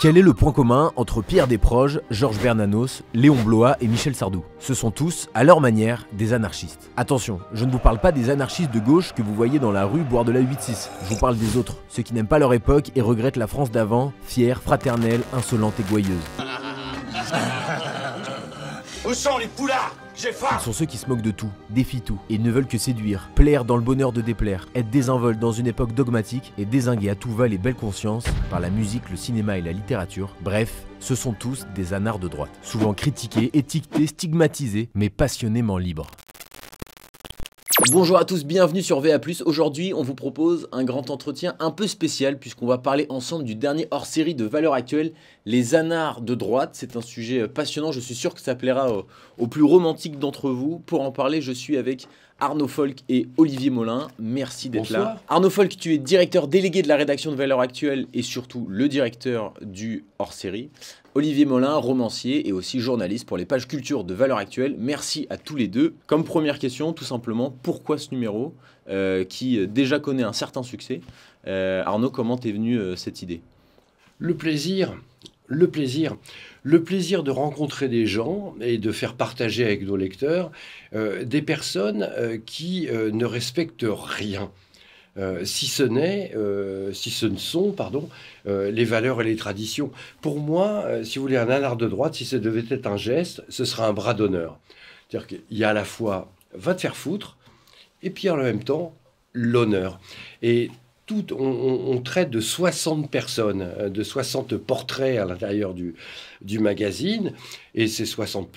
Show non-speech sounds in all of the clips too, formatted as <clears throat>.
Quel est le point commun entre Pierre Desproges, Georges Bernanos, Léon Blois et Michel Sardou Ce sont tous, à leur manière, des anarchistes. Attention, je ne vous parle pas des anarchistes de gauche que vous voyez dans la rue boire de la 8-6. Je vous parle des autres, ceux qui n'aiment pas leur époque et regrettent la France d'avant, fière, fraternelle, insolente et gouailleuse. Au sang les poulards j'ai Ils sont ceux qui se moquent de tout, défient tout, et ne veulent que séduire, plaire dans le bonheur de déplaire, être désinvolte dans une époque dogmatique et désinguer à tout va les belles consciences par la musique, le cinéma et la littérature. Bref, ce sont tous des anards de droite, souvent critiqués, étiquetés, stigmatisés, mais passionnément libres. Bonjour à tous, bienvenue sur VA+. Aujourd'hui, on vous propose un grand entretien un peu spécial puisqu'on va parler ensemble du dernier hors-série de Valeurs Actuelles, les anards de droite. C'est un sujet euh, passionnant, je suis sûr que ça plaira euh, aux, plus romantiques d'entre vous. Pour en parler, je suis avec Arnaud Folk et Olivier Molin. Merci d'être là. Arnaud Folk, tu es directeur délégué de la rédaction de Valeurs Actuelles et surtout le directeur du hors-série. Olivier Molin, romancier et aussi journaliste pour les pages culture de Valeurs Actuelles. Merci à tous les deux. Comme première question, tout simplement, pourquoi ce numéro euh, qui euh, déjà connaît un certain succès euh, Arnaud, comment t'es venu cette idée Le plaisir. Le plaisir. Le plaisir de rencontrer des gens et de faire partager avec nos lecteurs des personnes qui ne respectent rien euh, si, ce n'est, euh, si ce ne sont pardon, euh, les valeurs et les traditions. Pour moi, si vous voulez, un anard de droite, si ce devait être un geste, ce sera un bras d'honneur. C'est-à-dire qu'il y a à la fois va te faire foutre, et puis en même temps, l'honneur. Et on, traite de 60 personnes, euh, de 60 portraits à l'intérieur du, magazine. Et ces 60, 60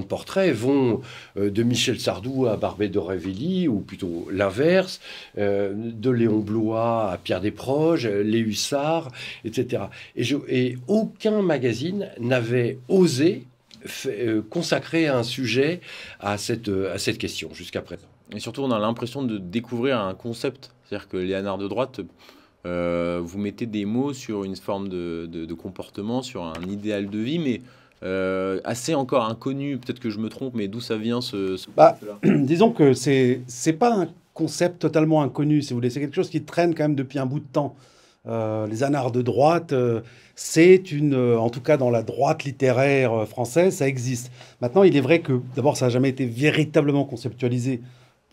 euh, euh, portraits vont de Michel Sardou à Barbet d'Aurevilly, ou plutôt l'inverse, de Léon Blois à Pierre Desproges, les Hussards, etc. Et, je, et aucun magazine n'avait osé consacrer un sujet à cette question jusqu'à présent. Et surtout, on a l'impression de découvrir un concept c'est-à-dire que les de droite, euh, vous mettez des mots sur une forme de, comportement, sur un idéal de vie, mais euh, assez encore inconnu. Peut-être que je me trompe, mais d'où ça vient ce, bah, <clears throat> Disons que c'est c'est pas un concept totalement inconnu, si vous laissez C'est quelque chose qui traîne quand même depuis un bout de temps. Euh, les anards de droite, c'est une, en tout cas dans la droite littéraire française, ça existe. Maintenant, il est vrai que d'abord, ça n'a jamais été véritablement conceptualisé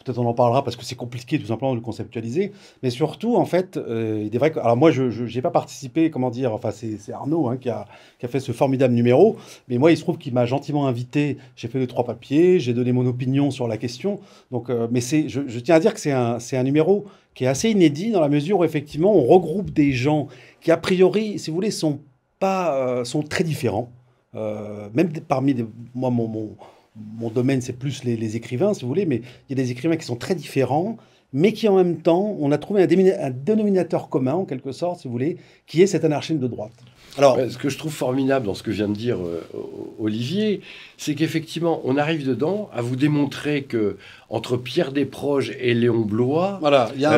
Peut-être on en parlera parce que c'est compliqué tout simplement de conceptualiser. Mais surtout, en fait, euh, il est vrai que. Alors, moi, je n'ai pas participé, comment dire, enfin, c'est Arnaud hein, qui, a, fait ce formidable numéro. Mais moi, il se trouve qu'il m'a gentiment invité. J'ai fait les trois papiers, j'ai donné mon opinion sur la question. Donc, euh, mais je, je tiens à dire que c'est un, numéro qui est assez inédit dans la mesure où, effectivement, on regroupe des gens qui, a priori, si vous voulez, sont, pas, euh, sont très différents. même parmi moi, mon, mon domaine, c'est plus les, écrivains, si vous voulez, mais il y a des écrivains qui sont très différents, mais qui en même temps, on a trouvé un, dénominateur commun, en quelque sorte, si vous voulez, qui est cette anarchie de droite. Alors, ce que je trouve formidable dans ce que vient de dire euh, Olivier, c'est qu'effectivement, on arrive dedans à vous démontrer que entre Pierre Desproges et Léon Blois, voilà, il y a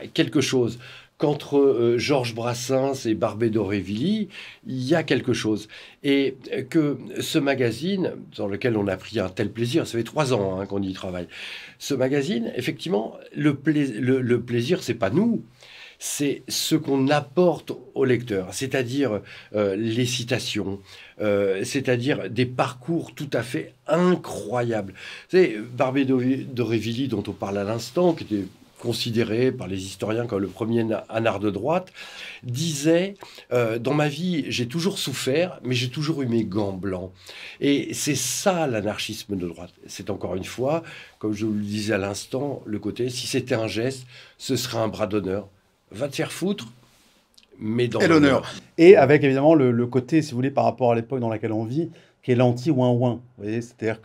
euh, quelque chose qu'entre euh, Georges Brassens et Barbé d'Aurevilly, il y a quelque chose. Et euh, que ce magazine, dans lequel on a pris un tel plaisir, ça fait trois ans hein, qu'on y travaille, ce magazine, effectivement, le, plaisir, le, plaisir, c'est pas nous, c'est ce qu'on apporte au lecteur, c'est-à-dire euh, les citations, c'est-à-dire des parcours tout à fait incroyables. C'est Barbé d'Aurevilly dont on parle à l'instant, qui était considéré par les historiens comme le premier anard de droite, disait euh, Dans ma vie, j'ai toujours souffert, mais j'ai toujours eu mes gants blancs. Et c'est ça l'anarchisme de droite. C'est encore une fois, comme je vous le disais à l'instant, le côté si c'était un geste, ce serait un bras d'honneur. Va te faire foutre, mais dans l'honneur. Et avec évidemment le, côté, si vous voulez, par rapport à l'époque dans laquelle on vit, qui est l'anti-ouin-ouin. C'est-à-dire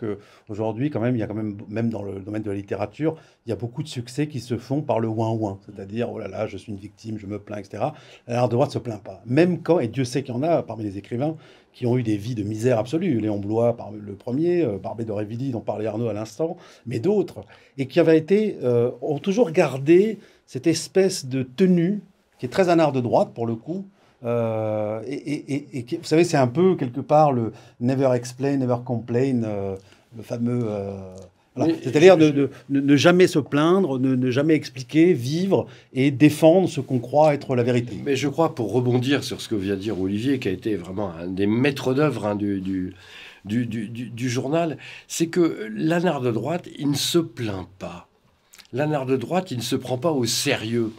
aujourd'hui, quand même, il y a quand même, même dans le domaine de la littérature, il y a beaucoup de succès qui se font par le ouin-ouin. C'est-à-dire, oh là là, je suis une victime, je me plains, etc. L'art de droite se plaint pas. Même quand, et Dieu sait qu'il y en a parmi les écrivains qui ont eu des vies de misère absolue. Léon Blois, par le premier, euh, Barbé d'Aurevilly, dont parlait Arnaud à l'instant, mais d'autres, et qui avaient été, euh, ont toujours gardé cette espèce de tenue qui est très un art de droite, pour le coup, euh, et, vous savez, c'est un peu quelque part le never explain, never complain, euh, le fameux. Euh, C'est-à-dire ne, ne, jamais se plaindre, ne, jamais expliquer, vivre et défendre ce qu'on croit être la vérité. Mais je crois, pour rebondir sur ce que vient de dire Olivier, qui a été vraiment un des maîtres d'œuvre hein, du, du, journal, c'est que l'anard de droite, il ne se plaint pas l'anard de droite, il ne se prend pas au sérieux.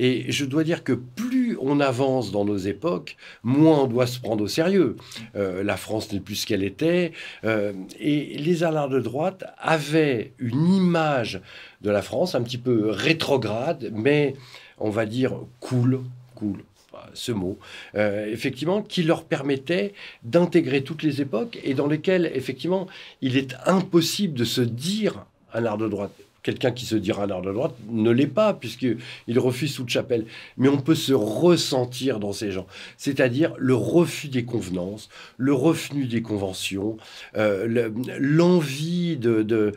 Et je dois dire que plus on avance dans nos époques, moins on doit se prendre au sérieux. Euh, la France n'est plus ce qu'elle était. Euh, et les alarmes de droite avaient une image de la France un petit peu rétrograde, mais on va dire cool, cool ce mot, euh, effectivement, qui leur permettait d'intégrer toutes les époques et dans lesquelles, effectivement, il est impossible de se dire un art de droite quelqu'un qui se dit l'art de droite ne l'est pas, puisqu'il refuse toute chapelle. Mais on peut se ressentir dans ces gens, c'est-à-dire le refus des convenances, le refus des conventions, euh, l'envie de,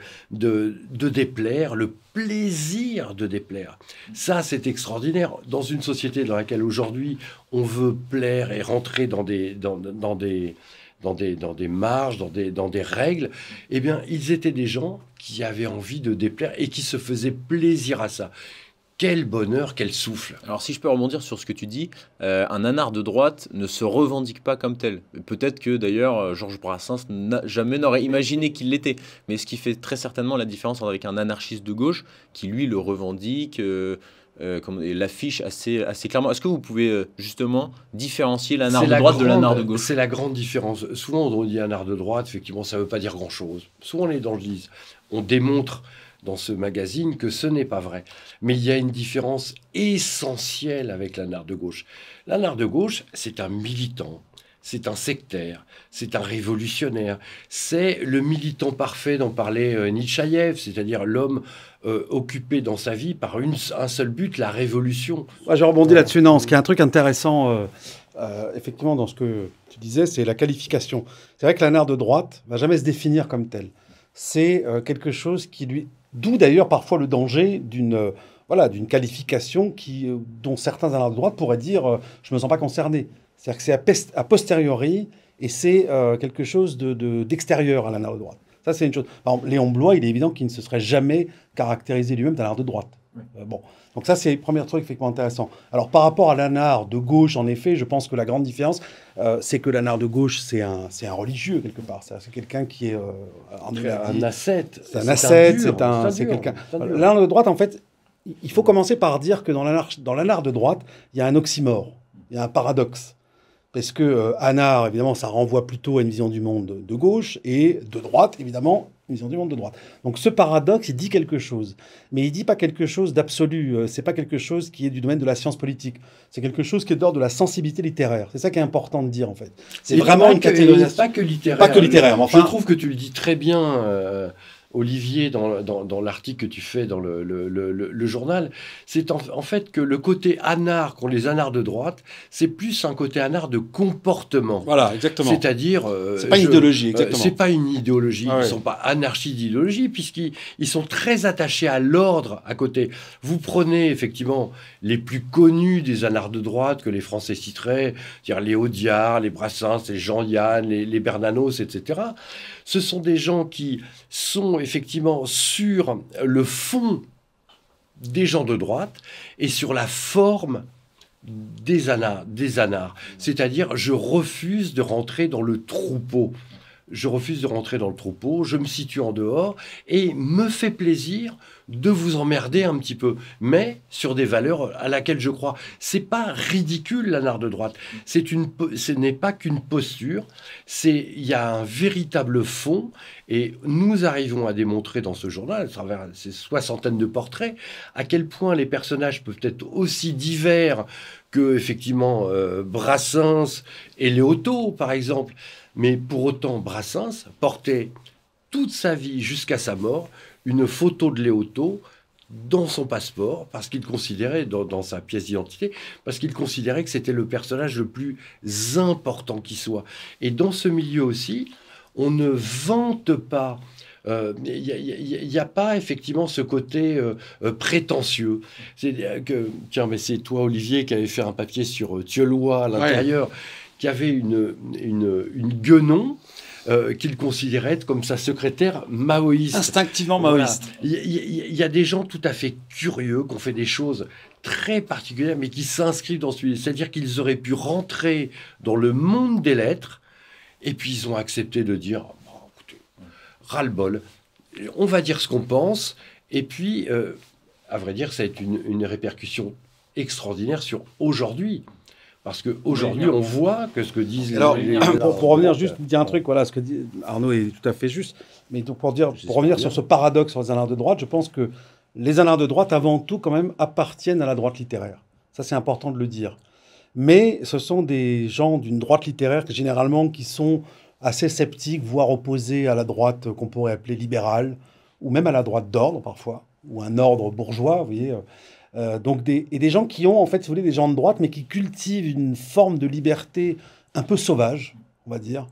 déplaire, le plaisir de déplaire. Ça, c'est extraordinaire. Dans une société dans laquelle aujourd'hui on veut plaire et rentrer dans des, dans des, dans des, dans des marges, dans des, dans des règles, eh bien, ils étaient des gens qui avaient envie de déplaire et qui se faisaient plaisir à ça. Quel bonheur, quel souffle. Alors si je peux rebondir sur ce que tu dis, euh, un anard de droite ne se revendique pas comme tel. Peut-être que d'ailleurs euh, Georges Brassens jamais n'aurait imaginé qu'il l'était. Mais ce qui fait très certainement la différence avec un anarchiste de gauche qui lui le revendique. Euh, euh, l'affiche assez, assez clairement. Est-ce que vous pouvez euh, justement différencier la de droite de la de gauche C'est la grande différence. Souvent, on dit un art de droite, effectivement, ça ne veut pas dire grand-chose. Souvent, les disent on démontre dans ce magazine que ce n'est pas vrai. Mais il y a une différence essentielle avec la de gauche. La de gauche, c'est un militant, c'est un sectaire, c'est un révolutionnaire, c'est le militant parfait dont parlait euh, Nietzsche, c'est-à-dire l'homme euh, occupé dans sa vie par un seul but, la révolution. Moi, je rebondis euh, là-dessus. Non, ce qui est un truc intéressant, euh, effectivement, dans ce que tu disais, c'est la qualification. C'est vrai que l'anard de droite va jamais se définir comme tel. C'est quelque chose qui lui... D'où d'ailleurs parfois le danger d'une voilà, d'une qualification qui, dont certains à de droite pourraient dire je ne me sens pas concerné. C'est-à-dire que c'est a, posteriori et c'est quelque chose d'extérieur de, de, à la droite. Ça, c'est une chose. Par Léon Blois, il est évident qu'il ne se serait jamais caractérisé lui-même d'un art de droite. Euh, bon, donc ça, c'est le premier truc effectivement intéressant. Alors, par rapport à l'anard de gauche, en effet, je pense que la grande différence, euh, c'est que l'anard de gauche, c'est un, c'est un religieux, quelque part. C'est quelqu'un qui est. Euh, un ascète. C'est un ascète, c'est quelqu'un. L'anard de droite, en fait, il faut commencer par dire que dans l'anard de droite, il y a un oxymore, il y a un paradoxe parce que euh, évidemment, ça renvoie plutôt à une vision du monde de gauche, et de droite, évidemment, une vision du monde de droite. Donc ce paradoxe, il dit quelque chose, mais il dit pas quelque chose d'absolu, euh, c'est pas quelque chose qui est du domaine de la science politique, c'est quelque chose qui est dehors de la sensibilité littéraire. C'est ça qui est important de dire, en fait. C'est vraiment une catégorie... Pas que littéraire. Pas que littéraire, enfin, Je trouve que tu le dis très bien... Euh, Olivier, dans, l'article que tu fais dans le, journal, c'est en, fait que le côté anard qu'ont les anards de droite, c'est plus un côté anard de comportement. Voilà, exactement. C'est-à-dire. Euh, c'est pas une idéologie, euh, exactement. c'est pas une idéologie. Ah ils ne sont pas anarchistes d'idéologie, puisqu'ils sont très attachés à l'ordre à côté. Vous prenez effectivement les plus connus des anards de droite que les Français citeraient, cest dire les Audiard, les Brassens, les Jean-Yann, les, les Bernanos, etc. Ce sont des gens qui sont effectivement sur le fond des gens de droite et sur la forme des anards, des C'est-à-dire, je refuse de rentrer dans le troupeau je refuse de rentrer dans le troupeau, je me situe en dehors et me fait plaisir de vous emmerder un petit peu, mais sur des valeurs à laquelle je crois. C'est pas ridicule l'anard de droite. C'est une, ce n'est pas qu'une posture. C'est, il y a un véritable fond et nous arrivons à démontrer dans ce journal, à travers ces soixantaines de portraits, à quel point les personnages peuvent être aussi divers que effectivement euh, Brassens et Léoto, par exemple. Mais pour autant, Brassens portait toute sa vie jusqu'à sa mort une photo de Léoto dans son passeport, parce qu'il considérait, dans, sa pièce d'identité, parce qu'il considérait que c'était le personnage le plus important qui soit. Et dans ce milieu aussi, on ne vante pas il euh, n'y a, pas effectivement ce côté euh, euh, prétentieux. C'est que tiens, mais c'est toi Olivier qui avait fait un papier sur Thieulois à l'intérieur, qui avait une, une, une Guenon, euh, qu'il considérait comme sa secrétaire maoïste. Instinctivement maoïste. Il y, a des gens tout à fait curieux qui ont fait des choses très particulières, mais qui s'inscrivent dans ce celui C'est-à-dire qu'ils auraient pu rentrer dans le monde des lettres, et puis ils ont accepté de dire, ras-le-bol, on va dire ce qu'on pense, et puis, euh, à vrai dire, ça a été une répercussion extraordinaire sur aujourd'hui. Parce qu'aujourd'hui, on voit que ce que disent Alors, les... <clears throat> Pour, pour revenir juste, ben, dire un truc, voilà, ce que dit Arnaud est tout à fait juste. Mais donc pour, dire, pour revenir sur ce paradoxe sur les annales de droite, je pense que les annales de droite, avant tout, quand même, appartiennent à la droite littéraire. Ça, c'est important de le dire. Mais ce sont des gens d'une droite littéraire, généralement, qui sont assez sceptiques, voire opposés à la droite qu'on pourrait appeler libérale, ou même à la droite d'ordre, parfois, ou un ordre bourgeois, vous voyez euh, euh, donc des, et des gens qui ont, en fait, si vous voulez, des gens de droite, mais qui cultivent une forme de liberté un peu sauvage, on va dire,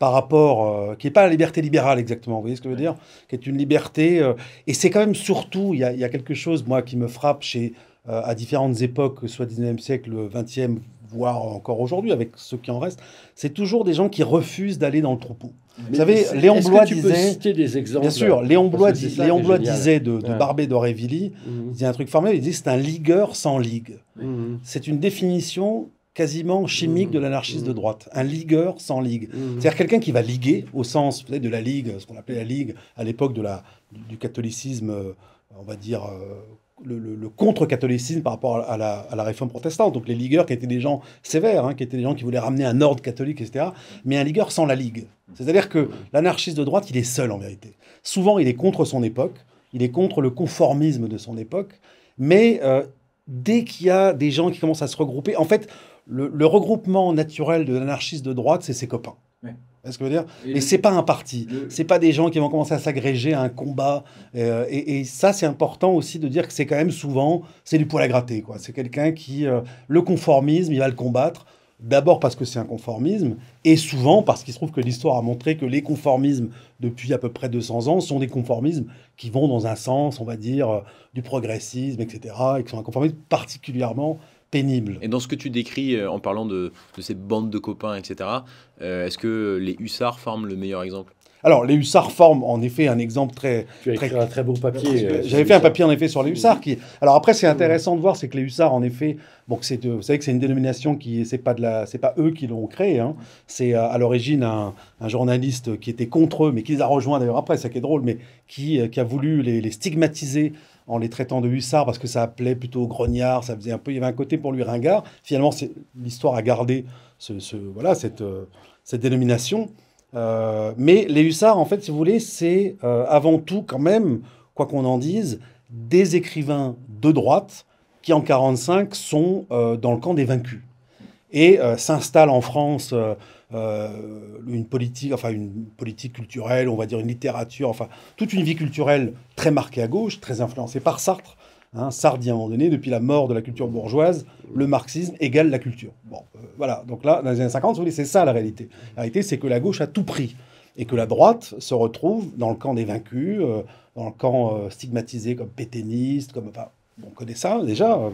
par rapport, euh, qui n'est pas la liberté libérale exactement, vous voyez ce que je veux dire, qui est une liberté, euh, et c'est quand même surtout, il y, y a, quelque chose, moi, qui me frappe chez, à différentes époques, soit 19e siècle, 20e, voir encore aujourd'hui avec ceux qui en restent, c'est toujours des gens qui refusent d'aller dans le troupeau. Vous savez, Léon Blois disait. des exemples bien sûr, Léon Blois, Léon disait de, de ouais. Barbet d'Aurevilly, mhm. il disait un truc formidable, il disait c'est un ligueur sans ligue. Mhm. C'est une définition quasiment chimique de mhm. l'anarchiste de droite, un ligueur sans ligue. C'est-à-dire quelqu'un qui va liguer, au sens de la ligue, ce qu'on appelait la ligue à l'époque de la, du, catholicisme euh, on va dire, euh, le, contre-catholicisme par rapport à la, réforme protestante. Donc les ligueurs qui étaient des gens sévères, hein, qui étaient des gens qui voulaient ramener un ordre catholique, etc. Mais un ligueur sans la Ligue. C'est-à-dire que l'anarchiste de droite, il est seul en vérité. Souvent, il est contre son époque, il est contre le conformisme de son époque, mais euh, dès qu'il y a des gens qui commencent à se regrouper, en fait, le, regroupement naturel de l'anarchiste de droite, c'est ses copains ce que je dire Et, c'est pas un parti. C'est pas des gens qui vont commencer à s'agréger à un combat. Euh, et, ça, c'est important aussi de dire que c'est quand même souvent, c'est du poil à gratter. quoi. C'est quelqu'un qui, euh, le conformisme, il va le combattre. D'abord parce que c'est un conformisme, et souvent parce qu'il se trouve que l'histoire a montré que les conformismes, depuis à peu près 200 ans, sont des conformismes qui vont dans un sens, on va dire, euh, du progressisme, etc., et qui sont un conformisme particulièrement et dans ce que tu décris euh, en parlant de, ces bandes de copains, etc., euh, est-ce que les hussards forment le meilleur exemple alors, les hussards forment en effet un exemple très. Tu as écrit un très beau papier. Euh, j'avais fait un papier en effet sur les hussards. Qui... Alors après, c'est intéressant de voir, c'est que les hussards, en effet, bon, c'est, vous savez que c'est une dénomination qui, c'est pas de la, c'est pas eux qui l'ont créée. Hein. C'est à l'origine un, journaliste qui était contre eux, mais qui les a rejoints d'ailleurs après, ça qui est drôle, mais qui, qui a voulu les, les stigmatiser en les traitant de hussards parce que ça appelait plutôt grognard, ça faisait un peu, il y avait un côté pour lui ringard. Finalement, c'est l'histoire à garder ce, voilà, cette, euh, cette dénomination. Euh, mais les hussards, en fait, si vous voulez, c'est euh, avant tout quand même, quoi qu'on en dise, des écrivains de droite qui en 45 sont dans le camp des vaincus et s'installent en France euh, une politique, enfin une politique culturelle, on va dire une littérature, enfin toute une vie culturelle très marquée à gauche, très influencée par Sartre. Hein, Sartre dit à un moment donné, depuis la mort de la culture bourgeoise, le marxisme égale la culture. Bon, euh, voilà. Donc là, dans les années 50, c'est ça la réalité. La réalité, c'est que la gauche a tout pris et que la droite se retrouve dans le camp des vaincus, euh, dans le camp stigmatisé comme péténiste comme enfin, on connaît ça déjà. Euh,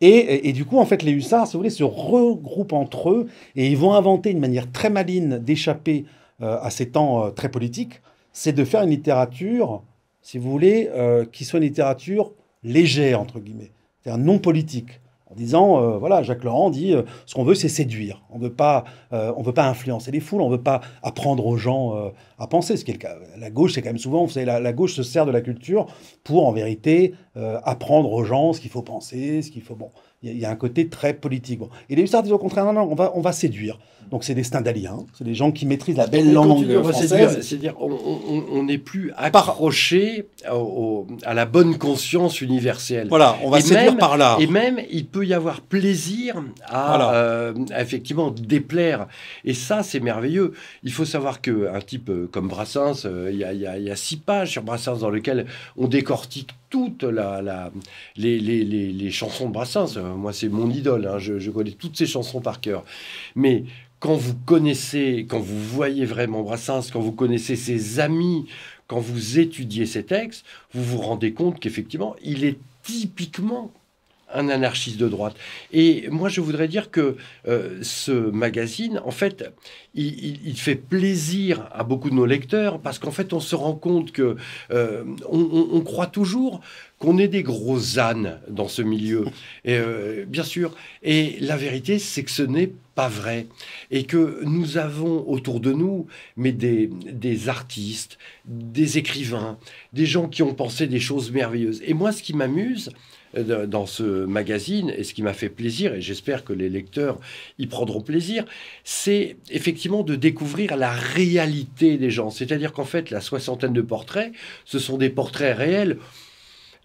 et, du coup, en fait, les hussards, si vous voulez, se regroupent entre eux et ils vont inventer une manière très maline d'échapper euh, à ces temps euh, très politiques, c'est de faire une littérature, si vous voulez, qui soit une littérature légère, entre guillemets, c'est-à-dire non politique disant, euh, voilà, Jacques Laurent dit, euh, ce qu'on veut, c'est séduire. On ne veut pas, euh, veut pas influencer les foules, on ne veut pas apprendre aux gens à penser. Ce qui est le cas. La gauche, c'est quand même souvent, vous savez, la, la, gauche se sert de la culture pour, en vérité, apprendre aux gens ce qu'il faut penser, ce qu'il faut. Bon, il y, a un côté très politique. Il Et les hussards disent au contraire, non, non, on va, on va séduire. Donc c'est des Stendhaliens, hein. c'est des gens qui maîtrisent la belle langue cest dire on n'est plus accroché à la bonne conscience universelle. Voilà, on va et séduire par là. Et même, il peut y avoir plaisir à, euh, effectivement déplaire. Et ça, c'est merveilleux. Il faut savoir qu'un type euh, comme Brassens, euh, il y, a six pages sur Brassens dans lequel on décortique toutes la, la, les, chansons de Brassens. Euh, moi, c'est mon idole. Hein. Je, je, connais toutes ces chansons par cœur. Mais quand vous connaissez, quand vous voyez vraiment Brassens, quand vous connaissez ses amis, quand vous étudiez ses textes, vous vous rendez compte qu'effectivement, il est typiquement un anarchiste de droite. Et moi, je voudrais dire que euh, ce magazine, en fait, il, fait plaisir à beaucoup de nos lecteurs parce qu'en fait, on se rend compte que euh, on, croit toujours qu'on est des gros ânes dans ce milieu, <laughs> et euh, bien sûr. Et la vérité, c'est que ce n'est pas vrai. Et que nous avons autour de nous, mais des, artistes, des écrivains, des gens qui ont pensé des choses merveilleuses. Et moi, ce qui m'amuse, dans ce magazine, et ce qui m'a fait plaisir, et j'espère que les lecteurs y prendront plaisir, c'est effectivement de découvrir la réalité des gens. C'est-à-dire qu'en fait, la soixantaine de portraits, ce sont des portraits réels.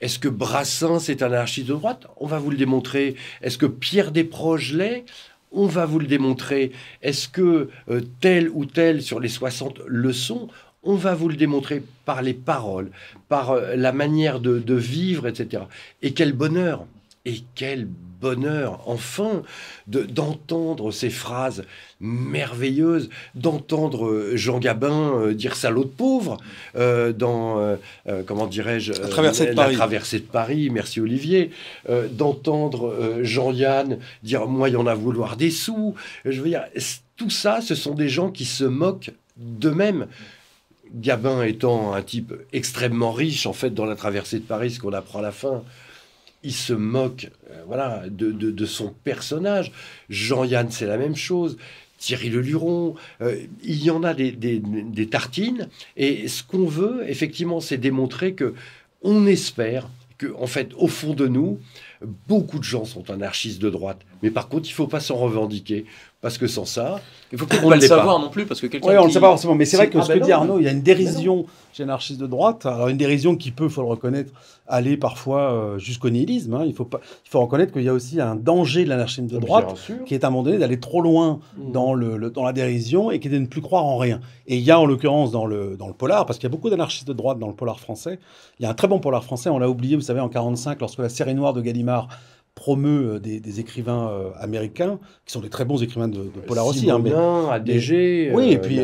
Est-ce que Brassens c'est un anarchiste de droite On va vous le démontrer. Est-ce que Pierre Desproges l'est on va vous le démontrer. Est-ce que euh, tel ou tel sur les 60 leçons, on va vous le démontrer par les paroles, par euh, la manière de, vivre, etc. Et quel bonheur Et quel bonheur, enfin, d'entendre ces phrases merveilleuses, d'entendre euh, Jean Gabin euh, dire ça de pauvre dans, comment dirais-je, la, traversée de, Paris. merci Olivier, d'entendre Jean-Yann dire moi, il y en a vouloir des sous. Je veux dire, tout ça, ce sont des gens qui se moquent d'eux-mêmes. Gabin étant un type extrêmement riche, en fait, dans la traversée de Paris, ce qu'on apprend à la fin, il se moque euh, voilà, de, son personnage. Jean-Yann, c'est la même chose. Thierry Le Luron, euh, il y en a des, tartines. Et ce qu'on veut, effectivement, c'est démontrer que on espère que, en fait, au fond de nous, beaucoup de gens sont anarchistes de droite. Mais par contre, il ne faut pas s'en revendiquer. Parce que sans ça, il faut pas le savoir non plus, parce que quelqu'un. Oui, on ne le sait pas forcément. Mais c'est vrai que ce ah, que bah dit Arnaud, il y a une dérision chez l'anarchiste de droite. Alors, une dérision qui peut, faut le reconnaître, aller parfois euh, jusqu'au nihilisme. Hein. Il, faut pas, faut reconnaître qu'il y a aussi un danger de l'anarchisme de ah, droite, qui est à un moment donné d'aller trop loin mmh. dans, le, dans la dérision et qui est de ne plus croire en rien. Et il y a en l'occurrence dans le, dans le polar, parce qu'il y a beaucoup d'anarchistes de droite dans le polar français. Il y a un très bon polar français, on l'a oublié, vous savez, en 1945, lorsque la série noire de Gallimard promeut euh, des, écrivains euh, américains, qui sont des très bons écrivains de, polar aussi. Hein, mais, ADG. Euh, oui, et puis,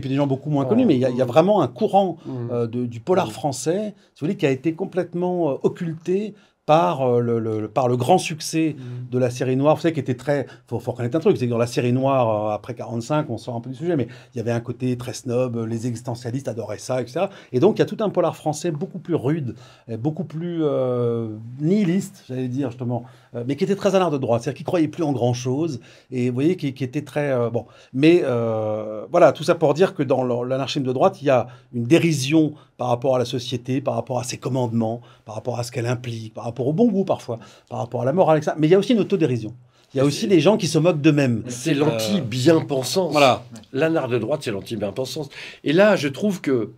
des gens beaucoup moins connus, mais il y, a vraiment un courant mm. du polar mm. français, qui a été complètement occulté par euh, le, par le grand succès mm. de la série noire. Vous savez, qui était très. Faut, faut reconnaître un truc, c'est que dans la série noire, euh, après 45, on sort un peu du sujet, mais il y avait un côté très snob, les existentialistes adoraient ça, etc. Et donc, il y a tout un polar français beaucoup plus rude, beaucoup plus euh, nihiliste, j'allais dire justement. Euh, mais qui était très à de droite, c'est-à-dire qui croyait plus en grand-chose, et vous voyez, qui, était très... Euh, bon, mais euh, voilà, tout ça pour dire que dans l'anarchisme de droite, il y a une dérision par rapport à la société, par rapport à ses commandements, par rapport à ce qu'elle implique, par rapport au bon goût parfois, par rapport à la morale, etc. Mais il y a aussi une autodérision. Il y a aussi des gens qui se moquent d'eux-mêmes. C'est lanti bien pensant Voilà. L'anard de droite, c'est lanti bien pensant Et là, je trouve que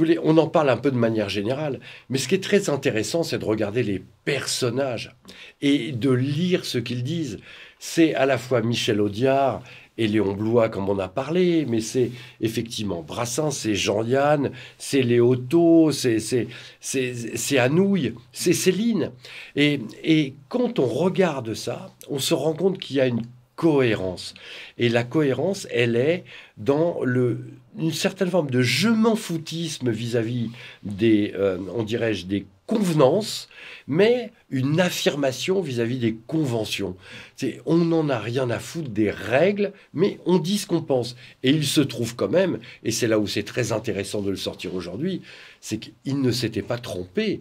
vous on en parle un peu de manière générale, mais ce qui est très intéressant, c'est de regarder les personnages et de lire ce qu'ils disent. C'est à la fois Michel Audiard et Léon Blois, comme on a parlé, mais c'est effectivement Brassens, c'est Jean-Yann, c'est Léoto, c'est Anouille, c'est Céline. Et, et, quand on regarde ça, on se rend compte qu'il y a une cohérence. Et la cohérence, elle est dans le, une certaine forme de je m'en foutisme vis-à-vis des, euh, on dirais-je, des convenances, mais une affirmation vis-à-vis des conventions. C'est on n'en a rien à foutre des règles, mais on dit ce qu'on pense. Et il se trouve quand même, et c'est là où c'est très intéressant de le sortir aujourd'hui, c'est qu'il ne s'était pas trompé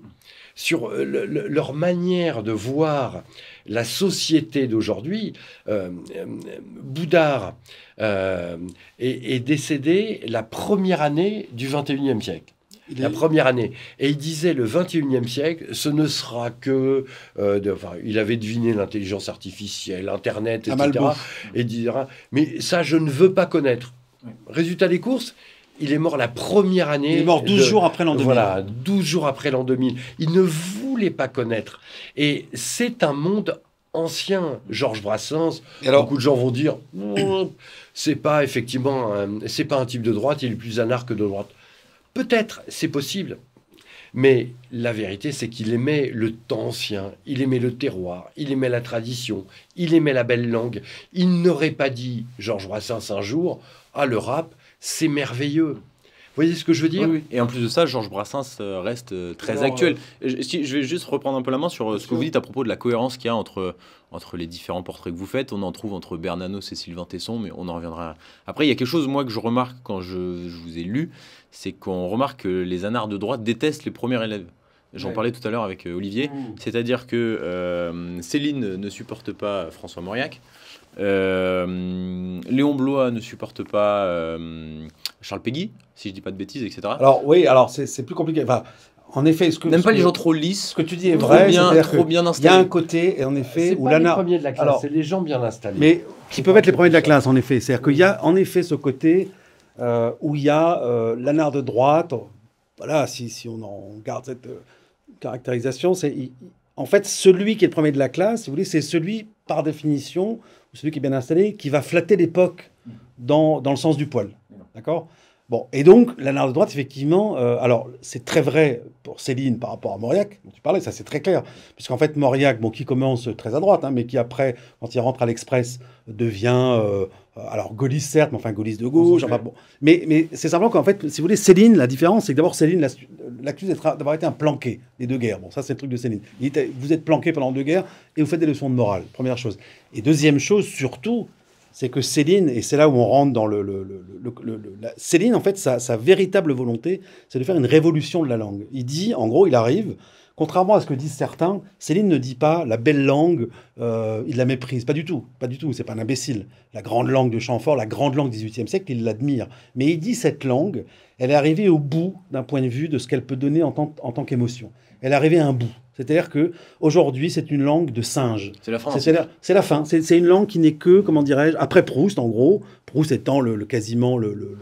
sur euh, leur manière de voir la société d'aujourd'hui. Bouddha euh, Boudard euh, est, décédé la première année du 21e siècle. la première année. Et il disait le 21e siècle, ce ne sera que. enfin, il avait deviné l'intelligence artificielle, Internet, etc. Et dira Mais ça, je ne veux pas connaître. Résultat des courses, il est mort la première année. Il est mort 12 jours après l'an 2000. Voilà, 12 jours après l'an 2000. Il ne voulait pas connaître. Et c'est un monde ancien, Georges Brassens. Alors, beaucoup de gens vont dire, oh, c'est pas effectivement, c'est pas un type de droite, il est plus un que de droite. Peut-être, c'est possible. Mais la vérité, c'est qu'il aimait le temps ancien, il aimait le terroir, il aimait la tradition, il aimait la belle langue. Il n'aurait pas dit, Georges Brassens un jour, à ah, le rap, c'est merveilleux. Vous voyez ce que je veux dire Et en plus de ça, Georges Brassens euh, reste euh, très actuel. Euh, je, vais juste reprendre un peu la main sur ce que vous dites à propos de la cohérence qu'il y a entre, entre les différents portraits que vous faites. On en trouve entre Bernanos et Sylvain Tesson, mais on en reviendra. Après, il y a quelque chose, moi, que je remarque quand je, vous ai lu, c'est qu'on remarque que les anards de droite détestent les premiers élèves. J'en parlais tout à l'heure avec Olivier. C'est-à-dire que Céline ne supporte pas François Mauriac. Euh, Léon Blois ne supporte pas euh, Charles Péguy, si je dis pas de bêtises, etc. Alors oui, alors c'est plus compliqué. Enfin, en effet, ce que même pas les gens trop lisses. Ce que tu dis est vrai. bien installé. Il y a un côté, et en effet, où pas Les de la classe, c'est les gens bien installés. Mais qui peuvent être les premiers de la classe, en effet. C'est-à-dire qu'il y a en effet ce côté euh, où il y a Lanard de droite. Voilà, si, on garde cette caractérisation, c'est en fait celui qui est le premier de la classe. vous voulez, c'est celui par définition celui qui est bien installé, qui va flatter l'époque dans, le sens du poil. D'accord Bon, et donc, la narde droite, effectivement, euh, alors c'est très vrai pour Céline par rapport à Mauriac, dont tu parlais, ça c'est très clair, puisqu'en fait, Mauriac, bon, qui commence très à droite, hein, mais qui après, quand il rentre à l'Express, devient, euh, alors gaulliste certes, mais enfin gaulliste de gauche, enfin, bon. Mais, mais c'est simplement qu'en fait, si vous voulez, Céline, la différence, c'est que d'abord, Céline l'accuse d'avoir été un planqué des deux guerres. Bon, ça c'est le truc de Céline. vous êtes planqué pendant deux guerres et vous faites des leçons de morale, première chose. Et deuxième chose, surtout, c'est que Céline, et c'est là où on rentre dans le... Céline, en fait, sa, véritable volonté, c'est de faire une révolution de la langue. Il dit, en gros, il arrive, contrairement à ce que disent certains, Céline ne dit pas la belle langue, euh, il la méprise. Pas du tout, pas du tout, c'est pas un imbécile. La grande langue de Chamfort, la grande langue du XVIIIe siècle, il l'admire. Mais il dit cette langue, elle est arrivée au bout d'un point de vue de ce qu'elle peut donner en tant, en tant qu'émotion. Elle est arrivée à un bout. C'est-à-dire que aujourd'hui, c'est une langue de singe. C'est la C'est la, fin. C'est une langue qui n'est que, comment dirais-je, après Proust, en gros. Proust étant le, quasiment le,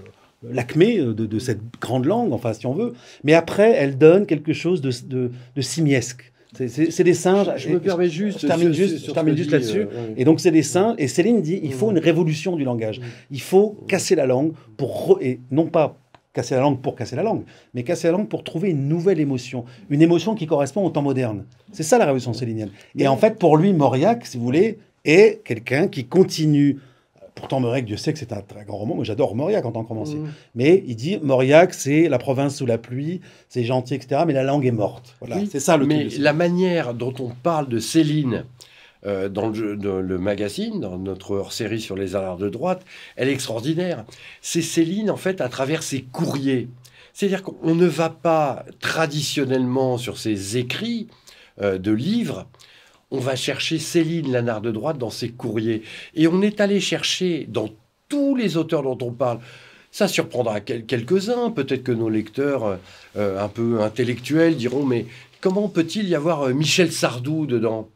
l'acmé de, cette grande langue, enfin si on veut, mais après elle donne quelque chose de, de, de simiesque. C'est des singes. Je, me permets juste. termine juste, là-dessus. Euh, et donc c'est des singes. Et Céline dit, il mm. faut une révolution du langage. Mm. Il faut casser la langue pour et non pas casser la langue pour casser la langue, mais casser la langue pour trouver une nouvelle émotion, une émotion qui correspond au temps moderne. C'est ça la révolution célinienne. Et en fait, pour lui, Mauriac, si vous voulez, est quelqu'un qui continue. Pourtant, Mauriac, Dieu sait que c'est un très grand roman, mais j'adore Mauriac en tant que romancier. Mm. Mais il dit Mauriac, c'est la province sous la pluie, c'est gentil, etc., mais la langue est morte. Voilà, c'est ça le Mais la manière dont on parle de Céline, euh, dans, le, le, magazine, dans notre hors-série sur les arts de droite, elle est extraordinaire. C'est Céline, en fait, à travers ses courriers. C'est-à-dire qu'on ne va pas traditionnellement sur ses écrits euh, de livres, on va chercher Céline Lanard de droite dans ses courriers. Et on est allé chercher dans tous les auteurs dont on parle, ça surprendra quelques-uns, peut-être que nos lecteurs euh, un peu intellectuels diront, mais comment peut-il y avoir Michel Sardou dedans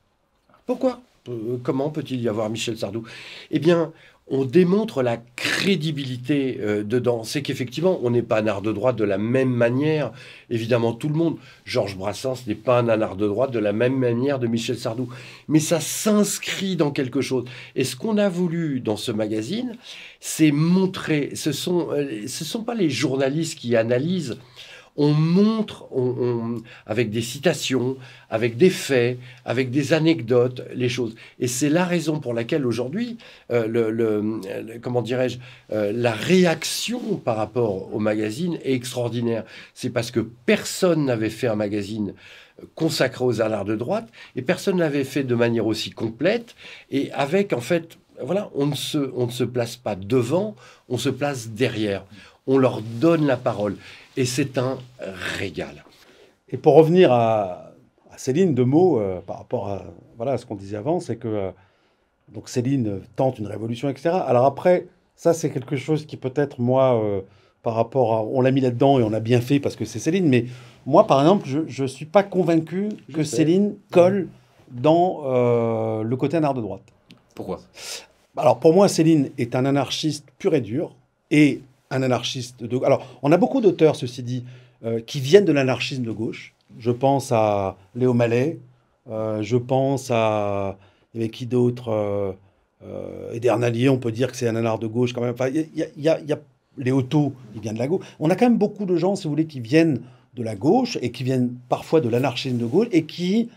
pourquoi euh, Comment peut-il y avoir Michel Sardou Eh bien, on démontre la crédibilité euh, dedans. C'est qu'effectivement, on n'est pas un art de droite de la même manière. Évidemment, tout le monde. Georges Brassens n'est pas un art de droite de la même manière de Michel Sardou. Mais ça s'inscrit dans quelque chose. Et ce qu'on a voulu dans ce magazine, c'est montrer. Ce ne sont, euh, sont pas les journalistes qui analysent on montre avec des citations, avec des faits, avec des anecdotes, les choses. Et c'est la raison pour laquelle aujourd'hui, euh, comment dirais-je, euh, la réaction par rapport au magazine est extraordinaire. C'est parce que personne n'avait fait un magazine euh, consacré aux alards de droite et personne n'avait fait de manière aussi complète et avec en fait voilà, on ne se place pas devant, on se place derrière on leur donne la parole. Et c'est un régal. Et pour revenir à, Céline, deux mots euh, par rapport à, voilà, ce qu'on disait avant, c'est que euh, donc Céline tente une révolution, etc. Alors après, ça c'est quelque chose qui peut-être, moi, euh, par rapport à... On l'a mis là-dedans et on a bien fait parce que c'est Céline, mais moi, par exemple, je ne suis pas convaincu que Céline colle dans le côté anard de droite. Pourquoi Alors pour moi, Céline est un anarchiste pur et dur. Et un anarchiste de... Alors, on a beaucoup d'auteurs, ceci dit, euh, qui viennent de l'anarchisme de gauche. Je pense à Léo Mallet, euh, je pense à... Il y avait qui d'autre Et euh, Dernalier, on peut dire que c'est un anarchiste de gauche quand même. Enfin, il y a, y a, il vient de la gauche. On a quand même beaucoup de gens, si vous voulez, qui viennent de la gauche et qui viennent parfois de l'anarchisme de gauche et qui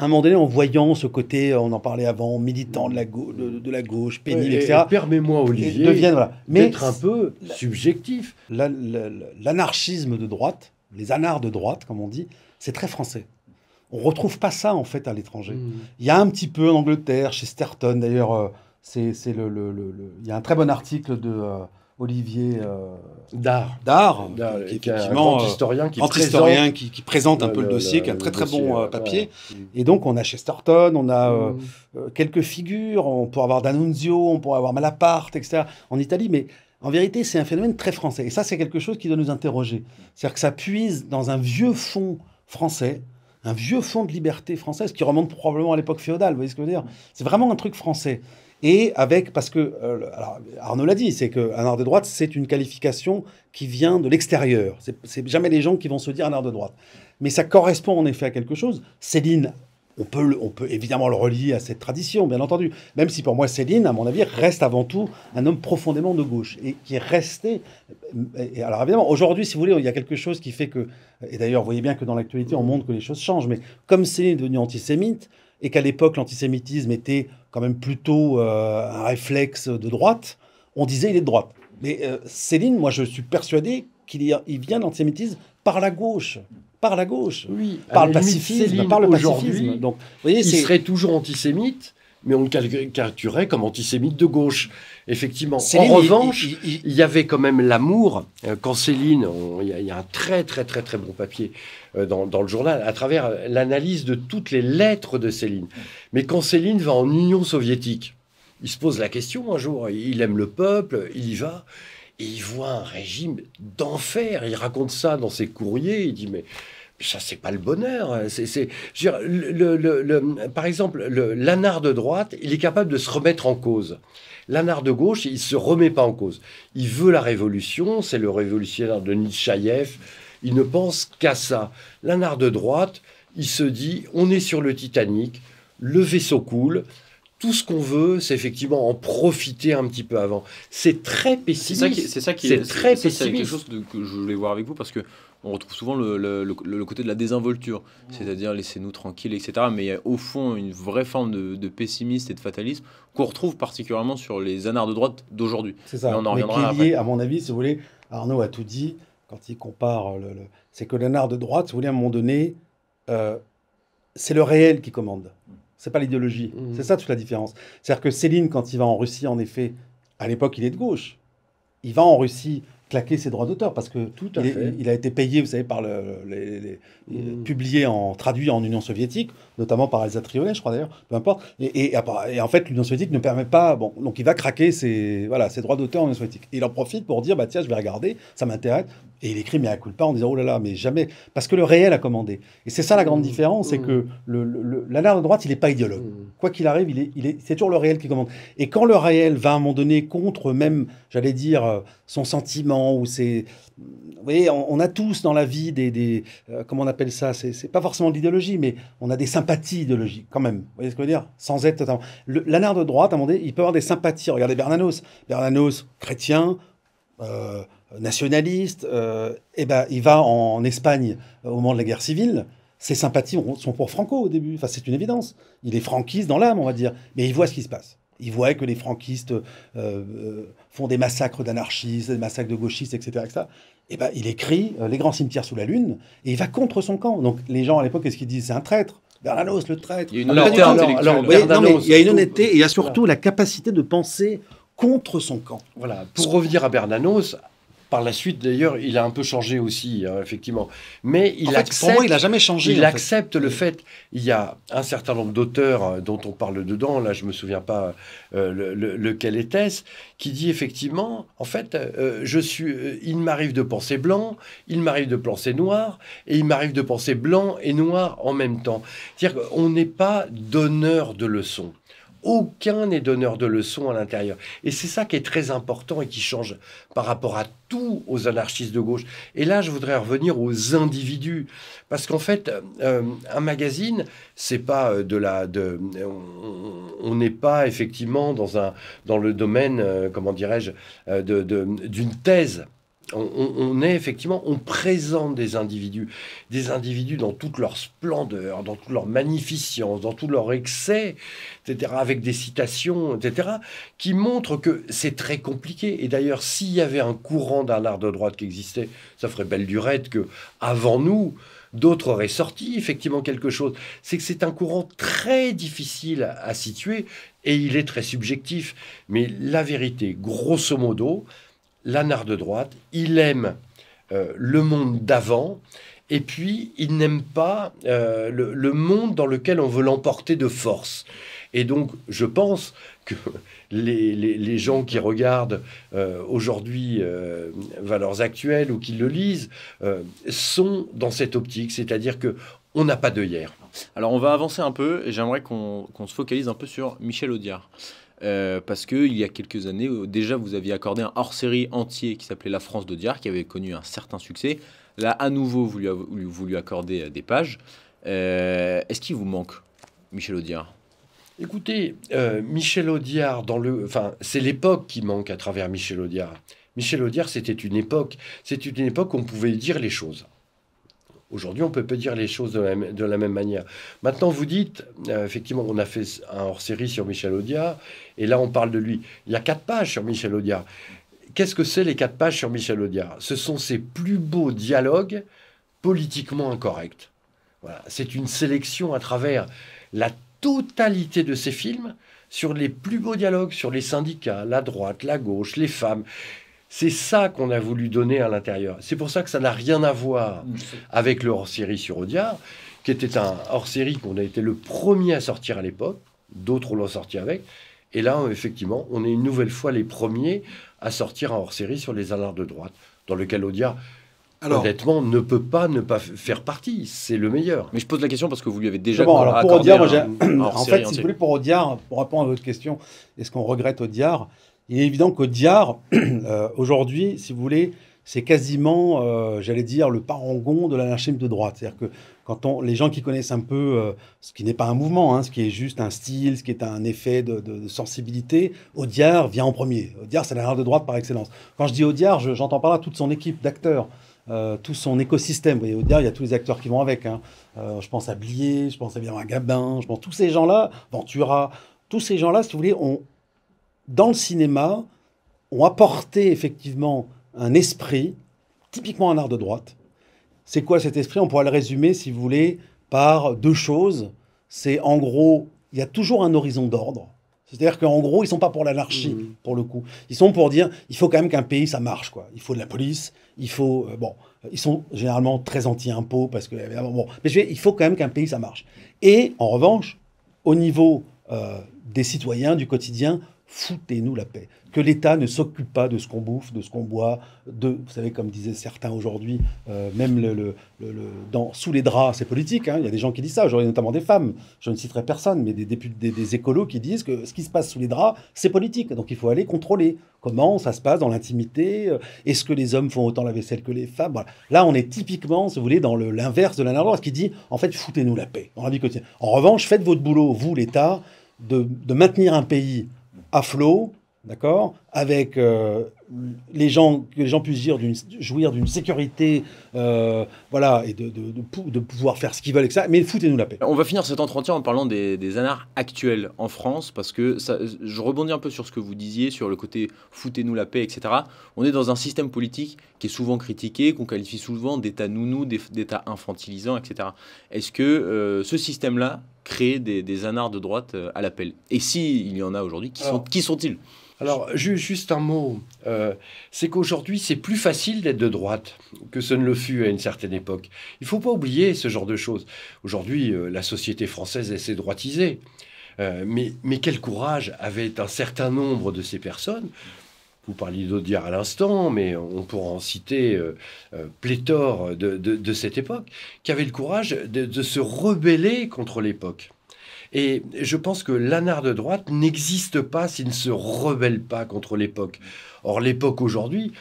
à un moment donné, en voyant ce côté, euh, on en parlait avant, militant de la, gauche, de, la gauche, pénible, etc. Et Permets-moi, Olivier, voilà. d'être un peu subjectif. L'anarchisme de droite, les anards de droite, comme on dit, c'est très français. On retrouve pas ça, en fait, à l'étranger. Hmm. Il y a un petit peu en Angleterre, chez Sterton, d'ailleurs, euh, c'est le, le, le, le, il y a un très bon article de... Euh, Olivier d'art euh, Dard, qui, est un grand euh, historien qui, présente, un peu le, dossier, qui a un très très bon euh, papier. Et donc on a Chesterton, on a mm. quelques figures, on pourrait avoir D'Annunzio, on pourrait avoir Malaparte, etc. en Italie, mais en vérité c'est un phénomène très français. Et ça c'est quelque chose qui doit nous interroger. C'est-à-dire que ça puise dans un vieux fond français, un vieux fond de liberté française qui remonte probablement à l'époque féodale, vous voyez ce que je veux dire C'est vraiment un truc français et avec, parce que, euh, Arnaud l'a dit, c'est qu'un art de droite, c'est une qualification qui vient de l'extérieur. C'est, c'est jamais les gens qui vont se dire un art de droite. Mais ça correspond en effet à quelque chose. Céline, on peut, on peut évidemment le relier à cette tradition, bien entendu. Même si pour moi, Céline, à mon avis, reste avant tout un homme profondément de gauche et qui est resté. alors évidemment, aujourd'hui, si vous voulez, il y a quelque chose qui fait que. Et d'ailleurs, vous voyez bien que dans l'actualité, on montre que les choses changent. Mais comme Céline est devenue antisémite, et qu'à l'époque l'antisémitisme était quand même plutôt euh, un réflexe de droite, on disait il est de droite. Mais euh, Céline, moi je suis persuadé qu'il vient d'antisémitisme par la gauche. Par la gauche, oui, par, le pacifisme, par le pacifisme. Donc, vous voyez, il serait toujours antisémite mais on le caricaturait comme antisémite de gauche. Effectivement. en revanche, il, y avait quand même l'amour. Euh, quand Céline, il y, a un très très très très bon papier euh, dans, dans le journal à travers l'analyse de toutes les lettres de Céline. Mais quand Céline va en Union soviétique, il se pose la question un jour. Il aime le peuple, il y va. Et il voit un régime d'enfer. Il raconte ça dans ses courriers. Il dit mais ça c'est pas le bonheur. C'est, c'est, dire, le, par exemple, le l'anard de droite, il est capable de se remettre en cause. L'anard de gauche, il se remet pas en cause. Il veut la révolution, c'est le révolutionnaire de Nietzscheyev. Il ne pense qu'à ça. L'anard de droite, il se dit, on est sur le Titanic, le vaisseau coule. Tout ce qu'on veut, c'est effectivement en profiter un petit peu avant. C'est très pessimiste. C'est ça qui, c'est ça qui c'est est, très pessimiste. C'est quelque chose que je voulais voir avec vous parce que on retrouve souvent le, côté de la désinvolture, mmh. c'est-à-dire laissez-nous tranquilles, etc. Mais il y a au fond une vraie forme de, pessimisme et de fatalisme qu'on retrouve particulièrement sur les anards de droite d'aujourd'hui. C'est ça, mais on en reviendra lié, à mon avis, si vous voulez, Arnaud a tout dit quand il compare, c'est que l'anard de droite, si vous voulez, à un moment donné, euh, c'est le réel qui commande. C'est pas l'idéologie. Mmh. C'est ça toute la différence. C'est-à-dire que Céline, quand il va en Russie, en effet, à l'époque, il est de gauche. Il va en Russie claquer ses droits d'auteur parce que Tout il, a été payé, vous savez, par le, les, mm. publié en traduit en Union soviétique, notamment par Elsa Triolet, je crois d'ailleurs, peu importe. Et, en fait, l'Union soviétique ne permet pas, bon, donc il va craquer ses voilà ses droits d'auteur en Union soviétique. il en profite pour dire, bah tiens, je vais regarder, ça m'intéresse. Et il écrit mais à coup de pas en disant oh là là, mais jamais, parce que le réel a commandé. Et c'est ça la grande mm. différence, c'est mm. que le, de droite, il n'est pas idéologue. Quoi qu'il arrive, il est, c'est toujours le réel qui commande. Et quand le réel va à un moment donné contre même, j'allais dire, euh, son sentiment où c'est vous voyez, on, a tous dans la vie des, euh, comment on appelle ça, c'est pas forcément de l'idéologie, mais on a des sympathies idéologiques quand même. Vous voyez ce que je veux dire Sans être totalement. L'anar de droite, à un moment donné, il peut avoir des sympathies. Regardez Bernanos, Bernanos, chrétien. Euh, nationaliste, euh, eh ben, il va en Espagne au moment de la guerre civile, ses sympathies sont pour Franco au début. Enfin, c'est une évidence. Il est franquiste dans l'âme, on va dire. Mais il voit ce qui se passe. Il voit que les franquistes euh, euh, font des massacres d'anarchistes, des massacres de gauchistes, etc. Et eh ben, il écrit euh, Les grands cimetières sous la lune et il va contre son camp. Donc les gens à l'époque, qu'est-ce qu'ils disent C'est un traître. Bernanos, le traître. Il y a une ah, honnêteté il y et il y a surtout la capacité de penser contre son camp. Voilà. Pour revenir à Bernanos, par la suite, d'ailleurs, il a un peu changé aussi, hein, effectivement. Mais il accepte. Pour moi, il jamais changé. Il accepte le fait. Il y a un certain nombre d'auteurs euh, dont on parle dedans. Là, je me souviens pas euh, lequel était-ce, qui dit effectivement, en fait, euh, je suis. il m'arrive de penser blanc, il m'arrive de penser noir, et il m'arrive de penser blanc et noir en même temps. C'est-à-dire qu'on n'est pas donneur de leçons aucun n'est donneur de leçons à l'intérieur. Et c'est ça qui est très important et qui change par rapport à tout aux anarchistes de gauche. Et là, je voudrais revenir aux individus. Parce qu'en fait, euh, un magazine, c'est pas euh, de la... on n'est pas effectivement dans, un, dans le domaine, euh, comment dirais-je, d'une thèse. On, est effectivement, on présente des individus, des individus dans toute leur splendeur, dans toute leur magnificence, dans tout leur excès, etc., avec des citations, etc., qui montrent que c'est très compliqué. Et d'ailleurs, s'il y avait un courant d'un art de droite qui existait, ça ferait belle durette que, avant nous, d'autres auraient sorti effectivement quelque chose. C'est que c'est un courant très difficile à situer et il est très subjectif. Mais la vérité, grosso modo, l'anard de droite, il aime euh, le monde d'avant, et puis il n'aime pas euh, le, monde dans lequel on veut l'emporter de force. Et donc, je pense que <laughs> les, gens qui regardent euh, aujourd'hui Valeurs Actuelles ou qui le lisent sont dans cette optique, c'est-à-dire que on n'a pas de hier. Alors, on va avancer un peu et j'aimerais qu'on se focalise un peu sur Michel Audiard. Euh, parce qu'il y a quelques années, euh, déjà, vous aviez accordé un hors-série entier qui s'appelait La France de qui avait connu un certain succès. Là, à nouveau, vous lui, avez accordez euh, des pages. Est-ce qu'il vous manque, Michel Audiard Écoutez, Michel Audiard, dans le, enfin, c'est l'époque qui manque à travers Michel Audiard. Michel Audiard, c'était une époque, C'était une époque où on pouvait dire les choses. Aujourd'hui, on ne peut pas dire les choses de la, même manière. Maintenant, vous dites, euh, effectivement, on a fait un hors-série sur Michel Audiard, et là, on parle de lui. Il y a quatre pages sur Michel Audiard. Qu'est-ce que c'est les quatre pages sur Michel Audiard Ce sont ses plus beaux dialogues politiquement incorrects. C'est une sélection à travers la totalité de ses films sur les plus beaux dialogues, sur les syndicats, la droite, la gauche, les femmes. C'est ça qu'on a voulu donner à l'intérieur. C'est pour ça que ça n'a rien à voir mm. avec le hors-série sur Audiard, qui était un hors-série qu'on a été le premier à sortir à l'époque. D'autres l'ont sorti avec. Et là, effectivement, on est une nouvelle fois les premiers à sortir un hors-série sur les alarmes de droite, dans lequel Audiard honnêtement, ne peut pas ne pas faire partie. C'est le meilleur. Mais je pose la question parce que vous lui avez déjà. Bon, alors pour Audiard, en fait, si vous voulez, pour Audiard, pour répondre à votre question, est-ce qu'on regrette Audiard il est évident qu'au <clears throat> euh, aujourd'hui, si vous voulez, c'est quasiment, euh, j'allais dire, le parangon de l'anarchisme de droite. C'est-à-dire que quand on, les gens qui connaissent un peu euh, ce qui n'est pas un mouvement, hein, ce qui est juste un style, ce qui est un effet de, sensibilité, Audiard vient en premier. Audiard, c'est l'anarchisme de droite par excellence. Quand je dis Audiard, j'entends par là toute son équipe d'acteurs. tout son écosystème. Vous voyez, Audiard, il y a tous les acteurs qui vont avec. Hein. je pense à Blier, je pense évidemment à Gabin, je pense à tous ces gens-là, Ventura, tous ces gens-là, si vous voulez, ont, dans le cinéma, ont apporté effectivement un esprit, typiquement un art de droite. C'est quoi cet esprit On pourrait le résumer, si vous voulez, par deux choses. C'est en gros, il y a toujours un horizon d'ordre. C'est-à-dire qu'en gros, ils sont pas pour l'anarchie, mmh. pour le coup. Ils sont pour dire, il faut quand même qu'un pays, ça marche, quoi. Il faut de la police, il faut... Euh, bon, ils sont généralement très anti-impôts, parce que... Bon, mais je il faut quand même qu'un pays, ça marche. Et, en revanche, au niveau euh, des citoyens, du quotidien, foutez-nous la paix. Que l'État ne s'occupe pas de ce qu'on bouffe, de ce qu'on boit, de, vous savez, comme disaient certains aujourd'hui, euh, même le, dans, sous les draps, c'est politique, hein. il y a des gens qui disent ça, j'aurais notamment des femmes, je ne citerai personne, mais des, écolos qui disent que ce qui se passe sous les draps, c'est politique, donc il faut aller contrôler comment ça se passe dans l'intimité, euh, est-ce que les hommes font autant la vaisselle que les femmes, Là, on est typiquement, si vous voulez, dans l'inverse de la Est-ce qui dit, en fait, foutez-nous la paix, En revanche, faites votre boulot, vous, l'État, de maintenir un pays à flot, d'accord avec euh, les gens, que les gens puissent dire jouir d'une sécurité, euh, voilà, et de, de, pouvoir faire ce qu'ils veulent avec ça. Mais foutez-nous la paix. On va finir cet entretien en parlant des, des anards actuels en France, parce que je rebondis un peu sur ce que vous disiez, sur le côté foutez-nous la paix, etc. On est dans un système politique qui est souvent critiqué, qu'on qualifie souvent d'état nounou, d'état infantilisant, etc. Est-ce que euh, ce système-là crée des, des, anards de droite à l'appel Et s'il il y en a aujourd'hui, qui sont-ils alors, ju juste un mot. Euh, c'est qu'aujourd'hui, c'est plus facile d'être de droite que ce ne le fut à une certaine époque. Il ne faut pas oublier ce genre de choses. Aujourd'hui, euh, la société française, est s'est droitisée. Euh, mais, quel courage avait un certain nombre de ces personnes vous parliez d'Audiard à l'instant, mais on pourra en citer pléthore de, cette époque, qui avait le courage de se rebeller contre l'époque. Et je pense que l'anard de droite n'existe pas s'il ne se rebelle pas contre l'époque. Or, l'époque aujourd'hui,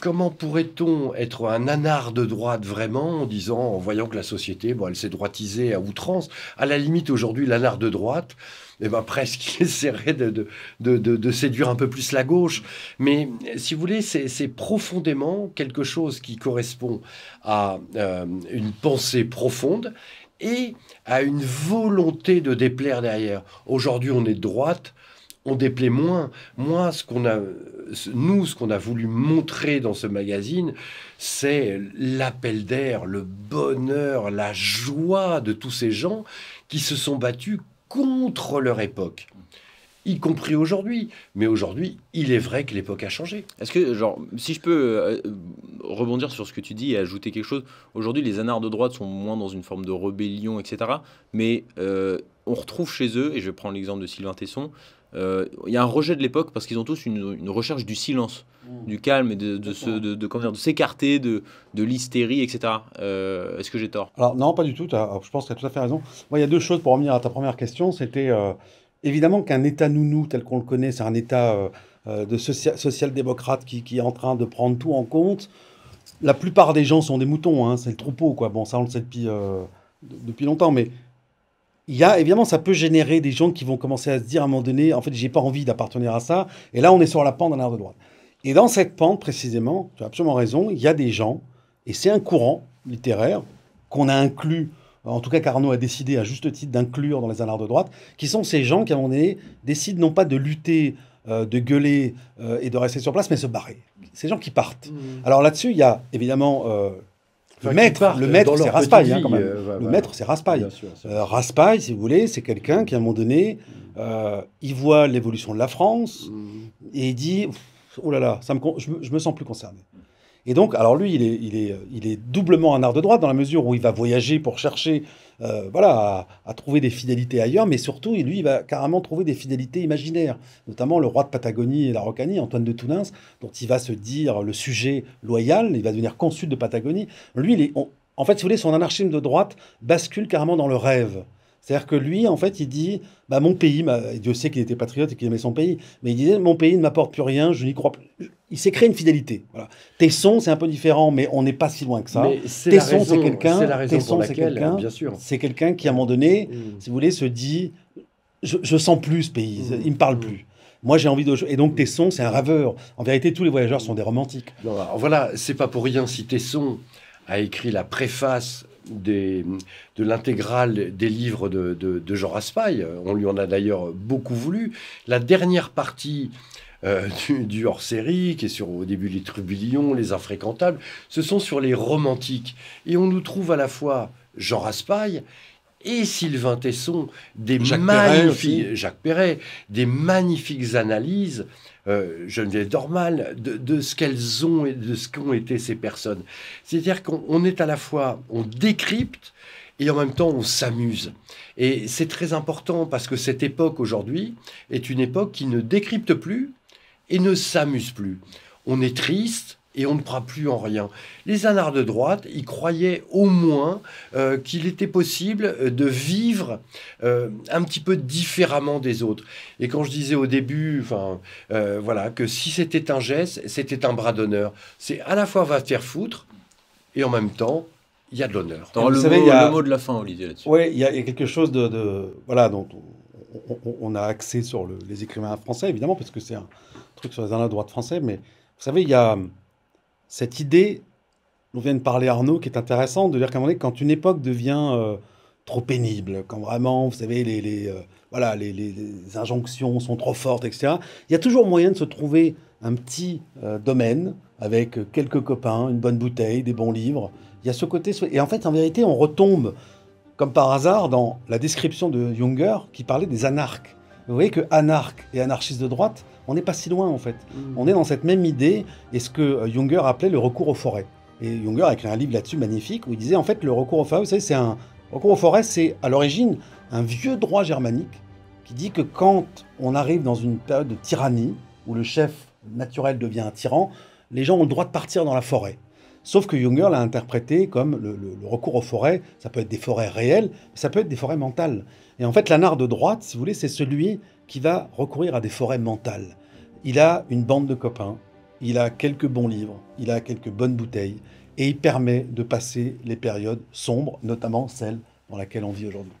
comment pourrait-on être un anard de droite vraiment en disant, en voyant que la société, elle s'est droitisée à outrance. À la limite, aujourd'hui, l'anard de droite, eh ben, presque, <laughs> il essaierait de, séduire un peu plus la gauche. Mais si vous voulez, c'est profondément quelque chose qui correspond à euh, une pensée profonde et à une volonté de déplaire derrière. Aujourd'hui, on est de droite, on déplaît moins. Moi, ce qu'on a, nous, ce qu'on a voulu montrer dans ce magazine, c'est l'appel d'air, le bonheur, la joie de tous ces gens qui se sont battus contre leur époque y compris aujourd'hui. Mais aujourd'hui, il est vrai que l'époque a changé. Est-ce que, genre, si je peux euh, euh, rebondir sur ce que tu dis et ajouter quelque chose, aujourd'hui, les anards de droite sont moins dans une forme de rébellion, etc. Mais euh, on retrouve chez eux, et je vais prendre l'exemple de Sylvain Tesson, il y a un rejet de l'époque parce qu'ils ont tous une, recherche du silence, mmh. du calme de, de, s'écarter de, de, l'hystérie, etc. Est-ce que j'ai tort Alors non, pas du tout. Ah, je pense que tu as tout à fait raison. Moi, il y a deux choses pour revenir à ta première question. C'était évidemment qu'un État nounou tel qu'on le connaît, c'est un État euh, euh, de social-démocrate qui, est en train de prendre tout en compte. La plupart des gens sont des moutons, hein, c'est le troupeau, quoi. Bon, ça, on le sait euh, depuis, longtemps, mais il y a, évidemment, ça peut générer des gens qui vont commencer à se dire à un moment donné, en fait, j'ai pas envie d'appartenir à ça. Et là, on est sur la pente d'un la de droite. Et dans cette pente, précisément, tu as absolument raison, il y a des gens, et c'est un courant littéraire qu'on a inclus en tout cas qu'Arnaud a décidé à juste titre d'inclure dans les annales de droite, qui sont ces gens qui, à un moment donné, décident non pas de lutter, euh, de gueuler euh, et de rester sur place, mais se barrer. Ces gens qui partent. Mm. Alors là-dessus, il y a évidemment... Euh, le maître, hein, le maître, c'est Raspail, le maître, c'est Raspail. Raspail, si vous voulez, c'est quelqu'un qui, à un moment donné, il voit l'évolution de la France mm. et il dit Oh là là, ça je, me, je me sens plus concerné. Et donc, alors lui, il est, doublement un art de droite dans la mesure où il va voyager pour chercher euh, voilà, à, trouver des fidélités ailleurs, mais surtout, lui, il va carrément trouver des fidélités imaginaires, notamment le roi de Patagonie et la Rocanie, Antoine de Tounins, dont il va se dire le sujet loyal, il va devenir consul de Patagonie. Lui, il en fait, si vous voulez, son anarchisme de droite bascule carrément dans le rêve. C'est-à-dire que lui, en fait, il dit bah, Mon pays, Dieu sait qu'il était patriote et qu'il aimait son pays, mais il disait Mon pays ne m'apporte plus rien, je n'y crois plus. Il s'est créé une fidélité. Tesson, c'est un peu différent, mais on n'est pas si loin que ça. Tesson, c'est quelqu'un. Tesson, c'est quelqu'un. C'est quelqu'un qui, à un moment donné, mm. si vous voulez, se dit Je, sens plus ce pays, mm. il ne me parle mm. plus. Moi, j'ai envie de. Et donc, Tesson, c'est un raveur. En vérité, tous les voyageurs sont des romantiques. voilà, c'est pas pour rien si Tesson a écrit la préface de l'intégrale des livres de, Jean Raspail. On lui en a d'ailleurs beaucoup voulu. La dernière partie euh, du, hors-série, qui est sur au début les Trublions, les Infréquentables, ce sont sur les romantiques. Et on nous trouve à la fois Jean Raspail et Sylvain Tesson, des magnifiques, Jacques Perret, des magnifiques analyses euh, ne Geneviève Dormal, de, de ce qu'elles ont et de ce qu'ont été ces personnes. C'est-à-dire qu'on est à la fois, on décrypte et en même temps on s'amuse. Et c'est très important parce que cette époque aujourd'hui est une époque qui ne décrypte plus et ne s'amuse plus. On est triste, et on ne croit plus en rien. Les anards de droite, ils croyaient au moins euh, qu'il était possible euh, de vivre euh, un petit peu différemment des autres. Et quand je disais au début, enfin, voilà, que si c'était un geste, c'était un bras d'honneur. C'est à la fois va te faire foutre et en même temps. Il y a de l'honneur. Le, a... le, mot de la fin, Olivier, là-dessus. Oui, il y, a quelque chose de, voilà, dont on, a axé sur les écrivains français, évidemment, parce que c'est un truc sur les anards de droite français. Mais vous savez, il y a, cette idée dont vient de parler Arnaud, qui est intéressante, de dire qu'à un moment donné, quand une époque devient euh, trop pénible, quand vraiment, vous savez, les, euh, voilà, les, injonctions sont trop fortes, etc., il y a toujours moyen de se trouver un petit euh, domaine avec quelques copains, une bonne bouteille, des bons livres. Il y a ce côté... Et en fait, en vérité, on retombe, comme par hasard, dans la description de Junger qui parlait des anarches. Vous voyez que anarches et anarchistes de droite, on n'est pas si loin en fait. Mm. On est dans cette même idée et ce que euh, Junger appelait le recours aux forêts. Et Junger a écrit un livre là-dessus magnifique où il disait en fait le recours aux forêts, c'est un recours aux forêts, c'est à l'origine un vieux droit germanique qui dit que quand on arrive dans une période de tyrannie où le chef naturel devient un tyran, les gens ont le droit de partir dans la forêt. Sauf que Junger l'a interprété comme le, recours aux forêts, ça peut être des forêts réelles, ça peut être des forêts mentales. Et en fait, l'anard de droite, si vous voulez, c'est celui qui va recourir à des forêts mentales. Il a une bande de copains, il a quelques bons livres, il a quelques bonnes bouteilles, et il permet de passer les périodes sombres, notamment celle dans laquelle on vit aujourd'hui.